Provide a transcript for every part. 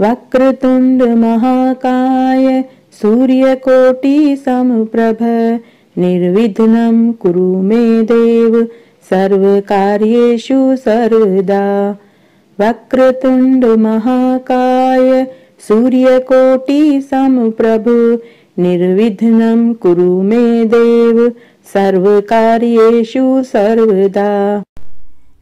वक्रतुण्डमहाकाय सूर्यकोटिसंप्रभ निर्विघ्नं कुरु मे देव सर्वकार्येषु सर्वदा वक्रतुण्डमहाकाय सूर्यकोटिसंप्रभ निर्विघ्नं कुरु मे देव सर्वकार्येषु सर्वदा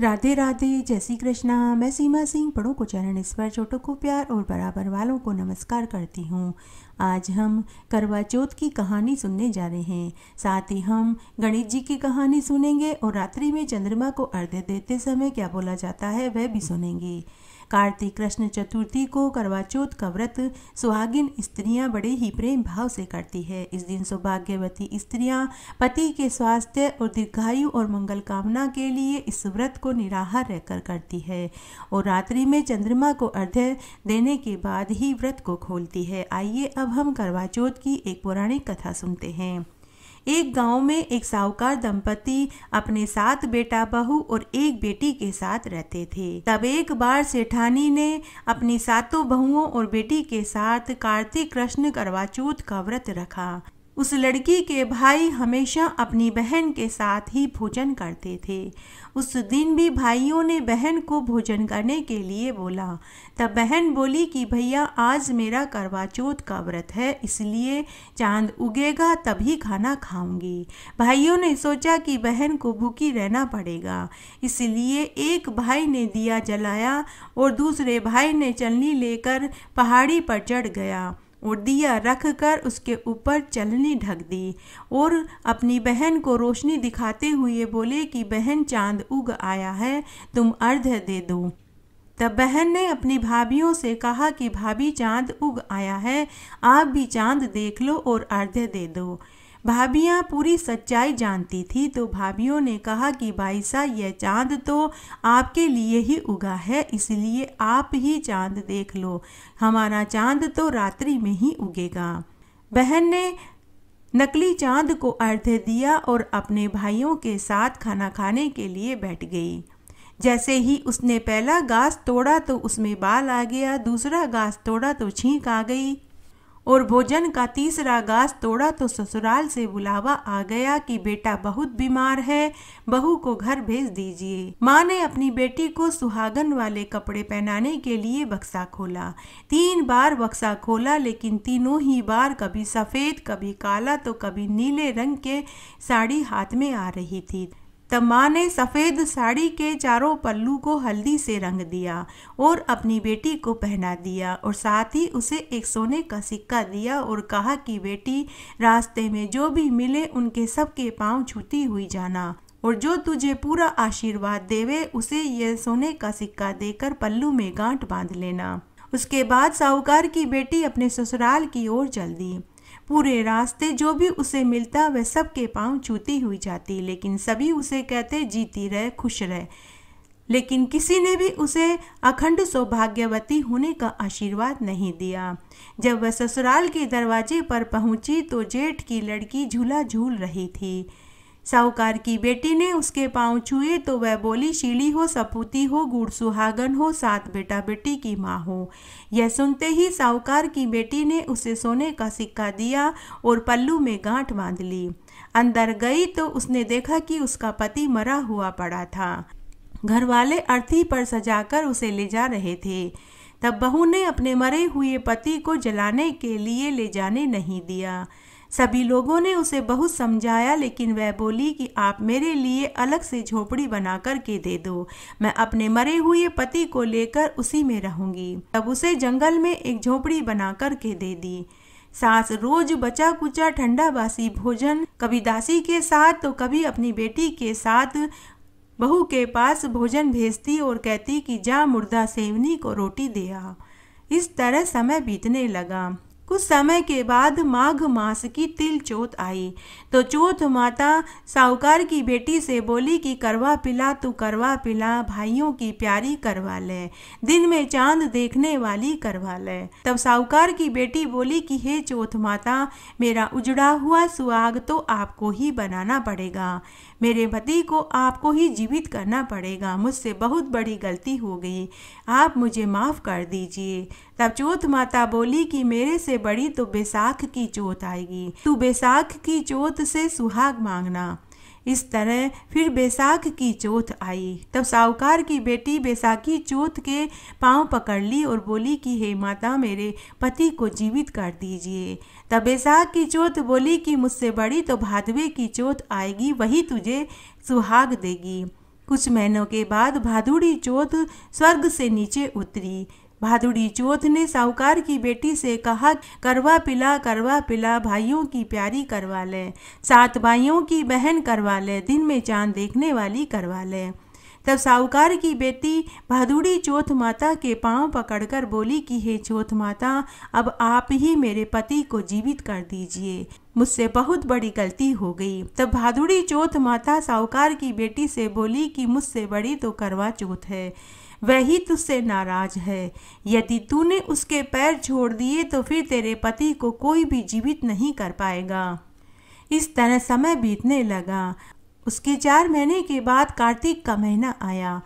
राधे राधे जय श्री कृष्णा मैं सीमा सिंह पड़ों को चरण ईश्वर छोटों को प्यार और बराबर वालों को नमस्कार करती हूँ आज हम करवा चौथ की कहानी सुनने जा रहे हैं साथ ही हम गणेश जी की कहानी सुनेंगे और रात्रि में चंद्रमा को अर्घ्य देते समय क्या बोला जाता है वह भी सुनेंगे कार्तिक कृष्ण चतुर्थी को करवा चौथ का व्रत सुहागिन स्त्रियां बड़े ही प्रेम भाव से करती है इस दिन सौभाग्यवती स्त्रियां पति के स्वास्थ्य और दीर्घायु और मंगल कामना के लिए इस व्रत को निराहार रहकर करती है और रात्रि में चंद्रमा को अर्घ्य देने के बाद ही व्रत को खोलती है आइए अब हम करवा चौथ की एक पौराणिक कथा सुनते हैं एक गांव में एक साहूकार दंपति अपने सात बेटा बहू और एक बेटी के साथ रहते थे तब एक बार सेठानी ने अपनी सातों बहुओं और बेटी के साथ कार्तिक कृष्ण करवाचूत का व्रत रखा उस लड़की के भाई हमेशा अपनी बहन के साथ ही भोजन करते थे उस दिन भी भाइयों ने बहन को भोजन करने के लिए बोला तब बहन बोली कि भैया आज मेरा करवा चौथ का व्रत है इसलिए चांद उगेगा तभी खाना खाऊंगी भाइयों ने सोचा कि बहन को भूखी रहना पड़ेगा इसलिए एक भाई ने दिया जलाया और दूसरे भाई ने चलनी लेकर पहाड़ी पर चढ़ गया और दिया रख कर उसके ऊपर चलनी ढक दी और अपनी बहन को रोशनी दिखाते हुए बोले कि बहन चांद उग आया है तुम अर्ध दे दो तब बहन ने अपनी भाभीियों से कहा कि भाभी चांद उग आया है आप भी चांद देख लो और अर्ध दे दो भाभियाँ पूरी सच्चाई जानती थी तो भाभियों ने कहा कि भाई साहब यह चांद तो आपके लिए ही उगा है इसलिए आप ही चांद देख लो हमारा चांद तो रात्रि में ही उगेगा बहन ने नकली चांद को अर्ध दिया और अपने भाइयों के साथ खाना खाने के लिए बैठ गई जैसे ही उसने पहला घास तोड़ा तो उसमें बाल आ गया दूसरा घास तोड़ा तो छींक आ गई और भोजन का तीसरा गाज तोड़ा तो ससुराल से बुलावा आ गया कि बेटा बहुत बीमार है बहू को घर भेज दीजिए माँ ने अपनी बेटी को सुहागन वाले कपड़े पहनाने के लिए बक्सा खोला तीन बार बक्सा खोला लेकिन तीनों ही बार कभी सफ़ेद कभी काला तो कभी नीले रंग के साड़ी हाथ में आ रही थी तब माँ ने सफ़ेद साड़ी के चारों पल्लू को हल्दी से रंग दिया और अपनी बेटी को पहना दिया और साथ ही उसे एक सोने का सिक्का दिया और कहा कि बेटी रास्ते में जो भी मिले उनके सबके पांव छूती हुई जाना और जो तुझे पूरा आशीर्वाद देवे उसे यह सोने का सिक्का देकर पल्लू में गांठ बांध लेना उसके बाद साहूकार की बेटी अपने ससुराल की ओर चल दी पूरे रास्ते जो भी उसे मिलता वह सबके पांव छूती हुई जाती लेकिन सभी उसे कहते जीती रहे खुश रहे लेकिन किसी ने भी उसे अखंड सौभाग्यवती होने का आशीर्वाद नहीं दिया जब वह ससुराल के दरवाजे पर पहुंची तो जेठ की लड़की झूला झूल रही थी साहूकार की बेटी ने उसके पांव छुए तो वह बोली शीली हो सपूती हो गुड़ सुहागन हो सात बेटा बेटी की माँ हो यह सुनते ही साहूकार की बेटी ने उसे सोने का सिक्का दिया और पल्लू में गांठ बांध ली अंदर गई तो उसने देखा कि उसका पति मरा हुआ पड़ा था घर वाले अर्थी पर सजाकर उसे ले जा रहे थे तब बहू ने अपने मरे हुए पति को जलाने के लिए ले जाने नहीं दिया सभी लोगों ने उसे बहुत समझाया लेकिन वह बोली कि आप मेरे लिए अलग से झोपड़ी बना कर के दे दो मैं अपने मरे हुए पति को लेकर उसी में रहूंगी तब उसे जंगल में एक झोपड़ी बना कर के दे दी सास रोज बचा कुचा ठंडा बासी भोजन कभी दासी के साथ तो कभी अपनी बेटी के साथ बहू के पास भोजन भेजती और कहती कि जा मुर्दा सेवनी को रोटी दिया इस तरह समय बीतने लगा कुछ समय के बाद माघ मास की तिल चोत आई तो चोत माता साहूकार की बेटी से बोली कि करवा पिला तू करवा पिला भाइयों की प्यारी करवा ले दिन में चांद देखने वाली करवा ले तब साहूकार की बेटी बोली कि हे चौथ माता मेरा उजड़ा हुआ सुहाग तो आपको ही बनाना पड़ेगा मेरे पति को आपको ही जीवित करना पड़ेगा मुझसे बहुत बड़ी गलती हो गई आप मुझे माफ़ कर दीजिए तब चोत माता बोली कि मेरे से बड़ी तो बैसाख की चोत आएगी तू बैसाख की चोत से सुहाग मांगना इस तरह फिर बैसाख की चौथ आई तब साहूकार की बेटी बैसाखी चौथ के पांव पकड़ ली और बोली कि हे माता मेरे पति को जीवित कर दीजिए तब बैसाख की चौथ बोली कि मुझसे बड़ी तो भादवे की चौथ आएगी वही तुझे सुहाग देगी कुछ महीनों के बाद भादुड़ी चौथ स्वर्ग से नीचे उतरी भादुड़ी चौथ ने साहूकार की बेटी से कहा करवा पिला करवा पिला भाइयों की प्यारी करवा ले सात भाइयों की बहन करवा ले दिन में चांद देखने वाली करवा ले तब साहूकार की बेटी भादुड़ी चौथ माता के पांव पकड़कर बोली कि हे चौथ माता अब आप ही मेरे पति को जीवित कर दीजिए मुझसे बहुत बड़ी गलती हो गई तब भादुड़ी चौथ माता साहूकार की बेटी से बोली कि मुझसे बड़ी तो करवा चौथ है वही तुझसे नाराज है यदि तूने उसके पैर छोड़ दिए तो फिर तेरे पति को कोई भी जीवित नहीं कर पाएगा इस तरह समय बीतने लगा उसके चार महीने के बाद कार्तिक का महीना आया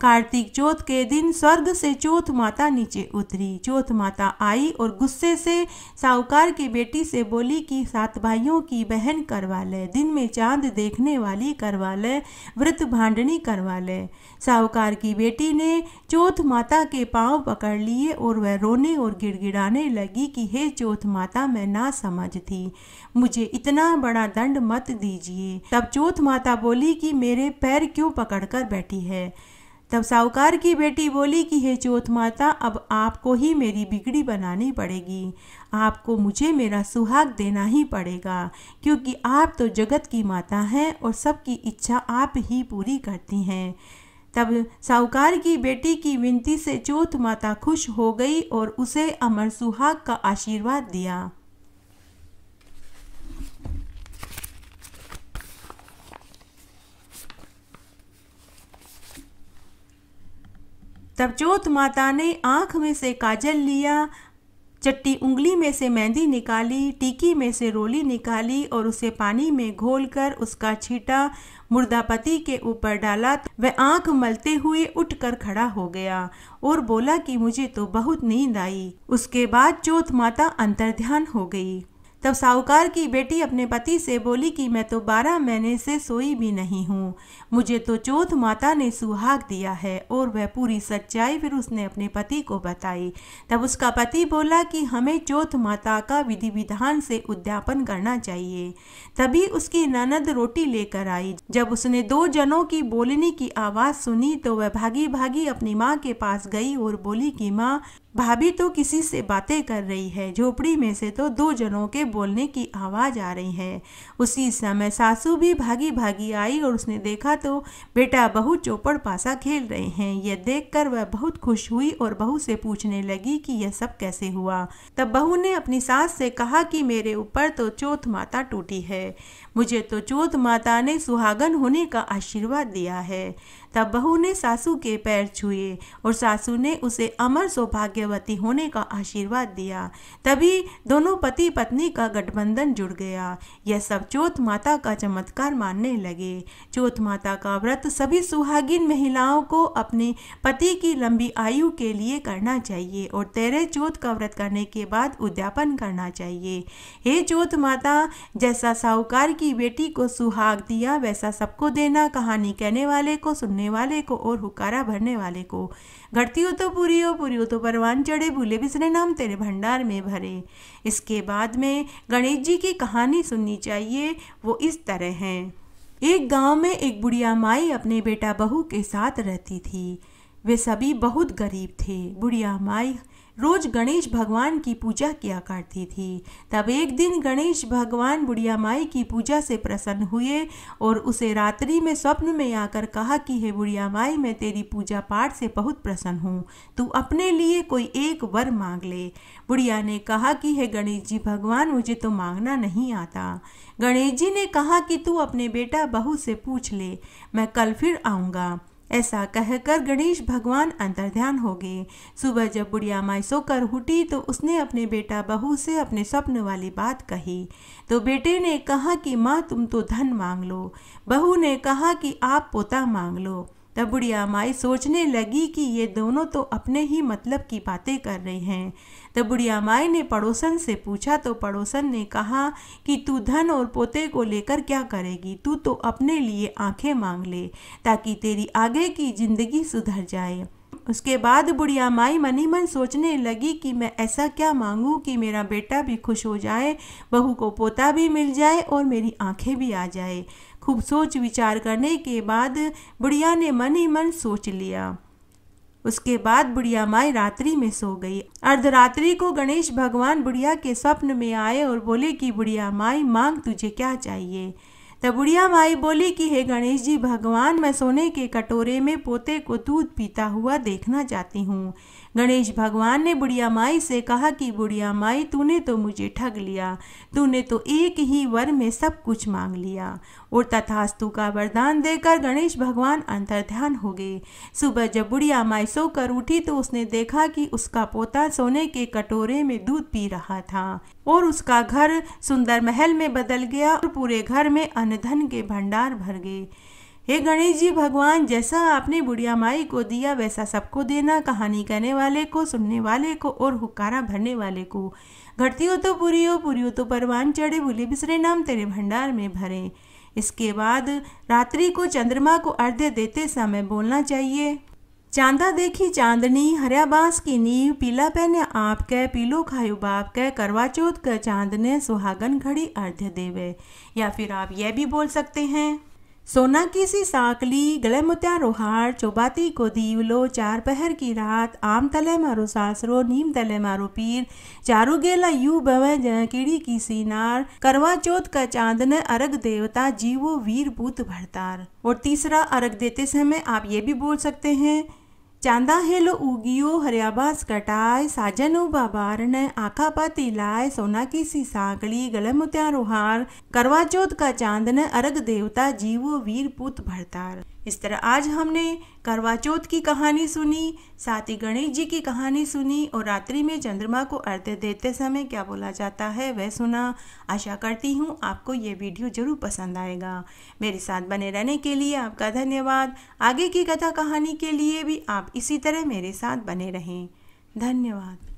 कार्तिक चौथ के दिन स्वर्ग से चौथ माता नीचे उतरी चौथ माता आई और गुस्से से साहूकार की बेटी से बोली कि सात भाइयों की बहन करवा ले दिन में चांद देखने वाली करवा ले व्रत भांडनी करवा ले साहूकार की बेटी ने चौथ माता के पांव पकड़ लिए और वह रोने और गिड़गिड़ाने लगी कि हे चौथ माता मैं ना समझ थी मुझे इतना बड़ा दंड मत दीजिए तब चौथ माता बोली कि मेरे पैर क्यों पकड़कर बैठी है तब साहूकार की बेटी बोली कि हे चौथ माता अब आपको ही मेरी बिगड़ी बनानी पड़ेगी आपको मुझे मेरा सुहाग देना ही पड़ेगा क्योंकि आप तो जगत की माता हैं और सबकी इच्छा आप ही पूरी करती हैं तब साहूकार की बेटी की विनती से चौथ माता खुश हो गई और उसे अमर सुहाग का आशीर्वाद दिया तब चोत माता ने आँख में से काजल लिया चट्टी उंगली में से मेहंदी निकाली टीकी में से रोली निकाली और उसे पानी में घोलकर उसका छीटा मुर्दापति के ऊपर डाला वह आंख मलते हुए उठकर खड़ा हो गया और बोला कि मुझे तो बहुत नींद आई उसके बाद चौथ माता अंतर्ध्यान हो गई तब साहूकार की बेटी अपने पति से बोली कि मैं तो बारह महीने से सोई भी नहीं हूँ मुझे तो चौथ माता ने सुहाग दिया है और वह पूरी सच्चाई फिर उसने अपने पति को बताई तब उसका पति बोला कि हमें चौथ माता का विधि विधान से उद्यापन करना चाहिए तभी उसकी ननद रोटी लेकर आई जब उसने दो जनों की बोलने की आवाज़ सुनी तो वह भागी भागी अपनी माँ के पास गई और बोली कि माँ भाभी तो किसी से बातें कर रही है झोपड़ी में से तो दो जनों के बोलने की आवाज़ आ रही है उसी समय सासू भी भागी भागी आई और उसने देखा तो बेटा बहू चौपड़ पासा खेल रहे हैं यह देखकर वह बहुत खुश हुई और बहू से पूछने लगी कि यह सब कैसे हुआ तब बहू ने अपनी सास से कहा कि मेरे ऊपर तो चौथ माता टूटी है मुझे तो चौथ माता ने सुहागन होने का आशीर्वाद दिया है तब बहू ने सासू के पैर छुए और सासू ने उसे अमर सौभाग्यवती होने का आशीर्वाद दिया तभी दोनों पति पत्नी का गठबंधन जुड़ गया यह सब चौथ माता का चमत्कार मानने लगे चौथ माता का व्रत सभी सुहागिन महिलाओं को अपने पति की लंबी आयु के लिए करना चाहिए और तेरे चौथ का व्रत करने के बाद उद्यापन करना चाहिए हे चौथ माता जैसा साहूकार की बेटी को सुहाग दिया वैसा सबको देना कहानी कहने वाले को सुन सुनने वाले को और हुकारा भरने वाले को घटती हो तो पूरी हो पूरी हो तो परवान चढ़े भूले बिसरे नाम तेरे भंडार में भरे इसके बाद में गणेश जी की कहानी सुननी चाहिए वो इस तरह है एक गांव में एक बुढ़िया माई अपने बेटा बहू के साथ रहती थी वे सभी बहुत गरीब थे बुढ़िया माई रोज गणेश भगवान की पूजा किया करती थी तब एक दिन गणेश भगवान बुढ़िया माई की पूजा से प्रसन्न हुए और उसे रात्रि में स्वप्न में आकर कहा कि हे बुढ़िया माई मैं तेरी पूजा पाठ से बहुत प्रसन्न हूँ तू अपने लिए कोई एक वर मांग ले बुढ़िया ने कहा कि हे गणेश जी भगवान मुझे तो मांगना नहीं आता गणेश जी ने कहा कि तू अपने बेटा बहू से पूछ ले मैं कल फिर आऊँगा ऐसा कहकर गणेश भगवान अंतर ध्यान हो गए सुबह जब बुढ़िया माई सोकर उठी तो उसने अपने बेटा बहू से अपने स्वप्न वाली बात कही तो बेटे ने कहा कि माँ तुम तो धन मांग लो बहू ने कहा कि आप पोता मांग लो तब बुढ़िया माई सोचने लगी कि ये दोनों तो अपने ही मतलब की बातें कर रहे हैं तब बुढ़िया माई ने पड़ोसन से पूछा तो पड़ोसन ने कहा कि तू धन और पोते को लेकर क्या करेगी तू तो अपने लिए आंखें मांग ले ताकि तेरी आगे की ज़िंदगी सुधर जाए उसके बाद बुढ़िया माई मनी मन सोचने लगी कि मैं ऐसा क्या मांगूं कि मेरा बेटा भी खुश हो जाए बहू को पोता भी मिल जाए और मेरी आंखें भी आ जाए खूब सोच विचार करने के बाद बुढ़िया ने मन ही मन सोच लिया उसके बाद बुढ़िया माई रात्रि में सो गई अर्धरात्रि को गणेश भगवान बुढ़िया के स्वप्न में आए और बोले कि बुढ़िया माई मांग तुझे क्या चाहिए तब बुढ़िया माई बोली कि हे गणेश जी भगवान मैं सोने के कटोरे में पोते को दूध पीता हुआ देखना चाहती हूँ गणेश भगवान ने बुढ़िया माई से कहा कि बुढ़िया माई तूने तो मुझे ठग लिया तूने तो एक ही वर में सब कुछ मांग लिया और तथास्तु का वरदान देकर गणेश भगवान अंतर्ध्यान हो गए सुबह जब बुढ़िया माई सोकर उठी तो उसने देखा कि उसका पोता सोने के कटोरे में दूध पी रहा था और उसका घर सुंदर महल में बदल गया और पूरे घर में अनधन के भंडार भर गए हे गणेश जी भगवान जैसा आपने बुढ़िया माई को दिया वैसा सबको देना कहानी कहने वाले को सुनने वाले को और हुकारा भरने वाले को घटती हो तो पूरी हो पूरी हो तो परवान चढ़े भूले बिसरे नाम तेरे भंडार में भरे इसके बाद रात्रि को चंद्रमा को अर्घ्य देते समय बोलना चाहिए चांदा देखी चांदनी हरिया बांस की नींव पीला पहने आप कह पीलो खायो बाप कह करवा चौथ क चांदने सुहागन घड़ी अर्ध्य देवे या फिर आप यह भी बोल सकते हैं सोना की सी साकली मुत्या रोहार चौबाती को दीवलो चार पहर की रात आम तले मारो सासरो नीम तले मारो पीर चारू गेला यू बव कीड़ी की सीनार करवा चौथ का ने अर्ग देवता जीवो वीर भूत भरतार और तीसरा अर्घ देते समय आप ये भी बोल सकते हैं चांदा हेलो उगियो हरियाबास कटाए साजनो बाबारण आखा पाती लाए सोना की सी साकड़ी गले मुत्या रोहार करवा चौथ का चांदन अर्घ देवता जीवो वीर पुत भरतार इस तरह आज हमने करवा चौथ की कहानी सुनी साथ ही गणेश जी की कहानी सुनी और रात्रि में चंद्रमा को अर्घ्य देते समय क्या बोला जाता है वह सुना आशा करती हूँ आपको ये वीडियो ज़रूर पसंद आएगा मेरे साथ बने रहने के लिए आपका धन्यवाद आगे की कथा कहानी के लिए भी आप इसी तरह मेरे साथ बने रहें धन्यवाद